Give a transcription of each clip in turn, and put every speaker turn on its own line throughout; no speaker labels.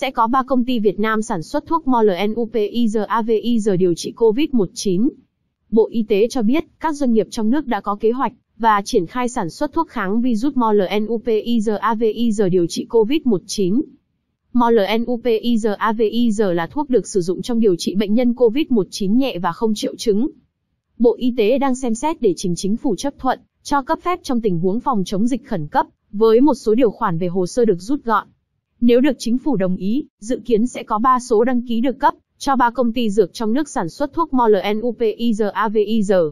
sẽ có 3 công ty Việt Nam sản xuất thuốc MOLNUPIZAVIZ điều trị COVID-19. Bộ Y tế cho biết, các doanh nghiệp trong nước đã có kế hoạch và triển khai sản xuất thuốc kháng virus MOLNUPIZAVIZ điều trị COVID-19. MOLNUPIZAVIZ là thuốc được sử dụng trong điều trị bệnh nhân COVID-19 nhẹ và không triệu chứng. Bộ Y tế đang xem xét để trình chính phủ chấp thuận, cho cấp phép trong tình huống phòng chống dịch khẩn cấp, với một số điều khoản về hồ sơ được rút gọn. Nếu được chính phủ đồng ý, dự kiến sẽ có 3 số đăng ký được cấp cho 3 công ty dược trong nước sản xuất thuốc MOLNUPIZAVIZ.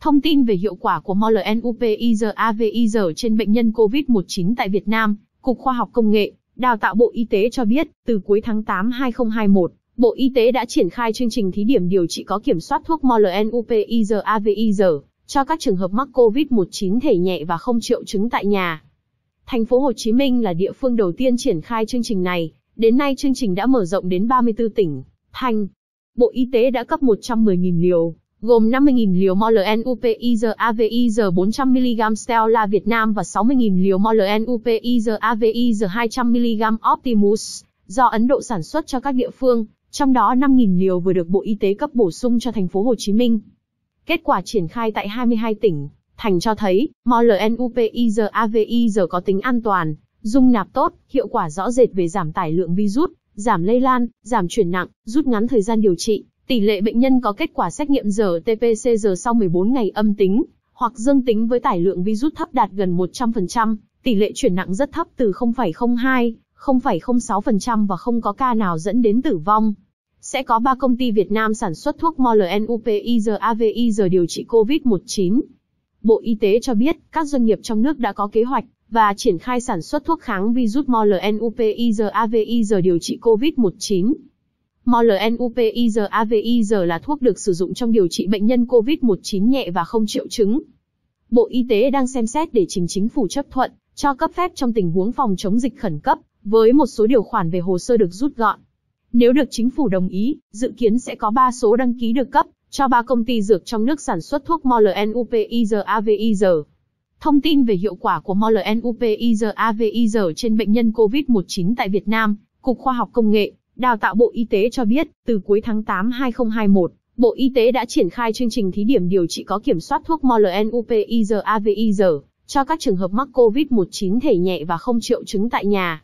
Thông tin về hiệu quả của MOLNUPIZAVIZ trên bệnh nhân COVID-19 tại Việt Nam, Cục Khoa học Công nghệ, Đào tạo Bộ Y tế cho biết, từ cuối tháng 8 2021, Bộ Y tế đã triển khai chương trình thí điểm điều trị có kiểm soát thuốc MOLNUPIZAVIZ cho các trường hợp mắc COVID-19 thể nhẹ và không triệu chứng tại nhà. Thành phố Hồ Chí Minh là địa phương đầu tiên triển khai chương trình này, đến nay chương trình đã mở rộng đến 34 tỉnh, thành. Bộ Y tế đã cấp 110.000 liều, gồm 50.000 liều MOLN-UPIZ-AVIZ 400mg Stella Việt Nam và 60.000 liều MOLN-UPIZ-AVIZ 200mg Optimus, do Ấn Độ sản xuất cho các địa phương, trong đó 5.000 liều vừa được Bộ Y tế cấp bổ sung cho thành phố Hồ Chí Minh. Kết quả triển khai tại 22 tỉnh, thành cho thấy, MLNUPIZAVIZ có tính an toàn, dung nạp tốt, hiệu quả rõ rệt về giảm tải lượng virus, giảm lây lan, giảm chuyển nặng, rút ngắn thời gian điều trị, tỷ lệ bệnh nhân có kết quả xét nghiệm RT-PCR sau 14 ngày âm tính, hoặc dương tính với tải lượng virus thấp đạt gần 100%, tỷ lệ chuyển nặng rất thấp từ 0,02, 0,06% và không có ca nào dẫn đến tử vong. Sẽ có 3 công ty Việt Nam sản xuất thuốc MLNUPIZAVIZ điều trị COVID-19. Bộ Y tế cho biết, các doanh nghiệp trong nước đã có kế hoạch và triển khai sản xuất thuốc kháng virus MOLNUPIZAVIZ điều trị COVID-19. MOLNUPIZAVIZ là thuốc được sử dụng trong điều trị bệnh nhân COVID-19 nhẹ và không triệu chứng. Bộ Y tế đang xem xét để trình chính phủ chấp thuận cho cấp phép trong tình huống phòng chống dịch khẩn cấp, với một số điều khoản về hồ sơ được rút gọn. Nếu được chính phủ đồng ý, dự kiến sẽ có 3 số đăng ký được cấp cho ba công ty dược trong nước sản xuất thuốc MOLNUPIZAVIZ. Thông tin về hiệu quả của MOLNUPIZAVIZ trên bệnh nhân COVID-19 tại Việt Nam, Cục Khoa học Công nghệ, Đào tạo Bộ Y tế cho biết, từ cuối tháng 8 2021, Bộ Y tế đã triển khai chương trình thí điểm điều trị có kiểm soát thuốc MOLNUPIZAVIZ cho các trường hợp mắc COVID-19 thể nhẹ và không triệu chứng tại nhà.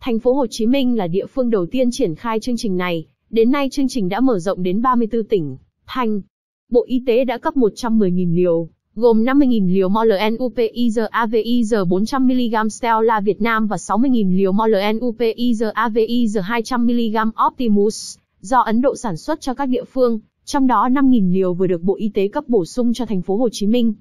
Thành phố Hồ Chí Minh là địa phương đầu tiên triển khai chương trình này, đến nay chương trình đã mở rộng đến 34 tỉnh. Thanh. Bộ Y tế đã cấp 110.000 liều, gồm 50.000 liều MOLN-UPIZAVIZ 400mg Stella Việt Nam và 60.000 liều MOLN-UPIZAVIZ 200mg Optimus, do Ấn Độ sản xuất cho các địa phương, trong đó 5.000 liều vừa được Bộ Y tế cấp bổ sung cho thành phố Hồ Chí Minh.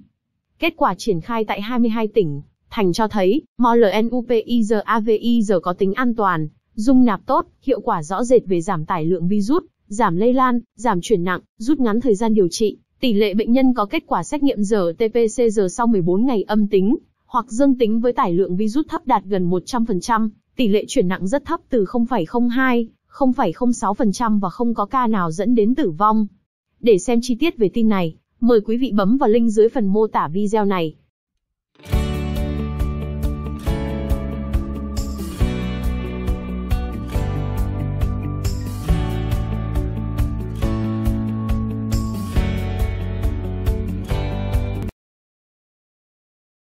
Kết quả triển khai tại 22 tỉnh, thành cho thấy, MOLN-UPIZAVIZ có tính an toàn, dung nạp tốt, hiệu quả rõ rệt về giảm tải lượng virus, giảm lây lan, giảm chuyển nặng, rút ngắn thời gian điều trị. Tỷ lệ bệnh nhân có kết quả xét nghiệm RT-PCR sau 14 ngày âm tính hoặc dương tính với tải lượng virus thấp đạt gần 100%, tỷ lệ chuyển nặng rất thấp từ 0,02, 0,06% và không có ca nào dẫn đến tử vong. Để xem chi tiết về tin này, mời quý vị bấm vào link dưới phần mô tả video này.